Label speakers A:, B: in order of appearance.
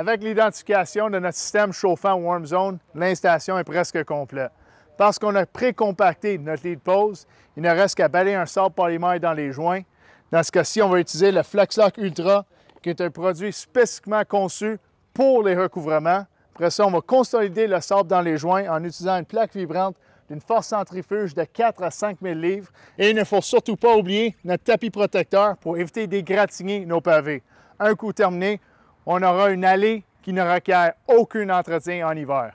A: Avec l'identification de notre système chauffant Warm Zone, l'installation est presque complète. Parce qu'on a précompacté notre lit de pose, il ne reste qu'à balayer un sable polymère dans les joints. Dans ce cas-ci, on va utiliser le FlexLock Ultra, qui est un produit spécifiquement conçu pour les recouvrements. Après ça, on va consolider le sable dans les joints en utilisant une plaque vibrante d'une force centrifuge de 4 à 5 000 livres. Et il ne faut surtout pas oublier notre tapis protecteur pour éviter d'égratigner nos pavés. Un coup terminé, on aura une allée qui ne requiert aucun entretien en hiver.